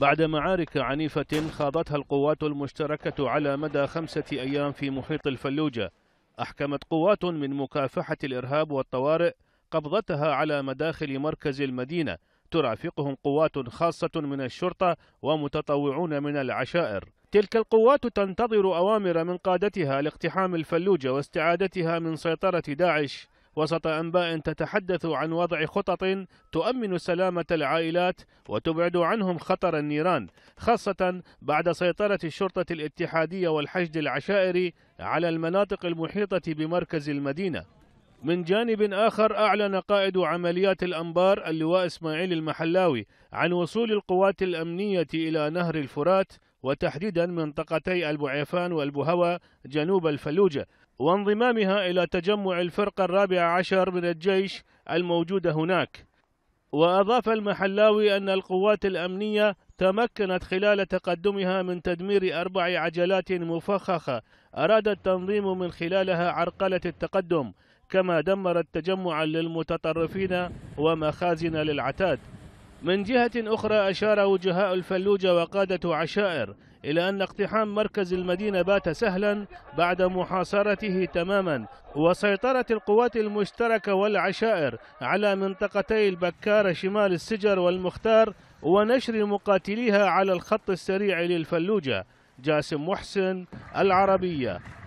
بعد معارك عنيفة خاضتها القوات المشتركة على مدى خمسة أيام في محيط الفلوجة أحكمت قوات من مكافحة الإرهاب والطوارئ قبضتها على مداخل مركز المدينة ترافقهم قوات خاصة من الشرطة ومتطوعون من العشائر تلك القوات تنتظر أوامر من قادتها لاقتحام الفلوجة واستعادتها من سيطرة داعش وسط أنباء تتحدث عن وضع خطط تؤمن سلامة العائلات وتبعد عنهم خطر النيران خاصة بعد سيطرة الشرطة الاتحادية والحشد العشائري على المناطق المحيطة بمركز المدينة من جانب آخر أعلن قائد عمليات الأنبار اللواء إسماعيل المحلاوي عن وصول القوات الأمنية إلى نهر الفرات وتحديدا منطقتي البعيفان والبهوى جنوب الفلوجة وانضمامها إلى تجمع الفرقة الرابعة عشر من الجيش الموجودة هناك وأضاف المحلاوي أن القوات الأمنية تمكنت خلال تقدمها من تدمير أربع عجلات مفخخة أراد التنظيم من خلالها عرقلة التقدم كما دمرت تجمعا للمتطرفين ومخازن للعتاد من جهة أخرى أشار وجهاء الفلوجة وقادة عشائر إلى أن اقتحام مركز المدينة بات سهلا بعد محاصرته تماما وسيطرة القوات المشتركة والعشائر على منطقتي البكارة شمال السجر والمختار ونشر مقاتليها على الخط السريع للفلوجة جاسم محسن العربية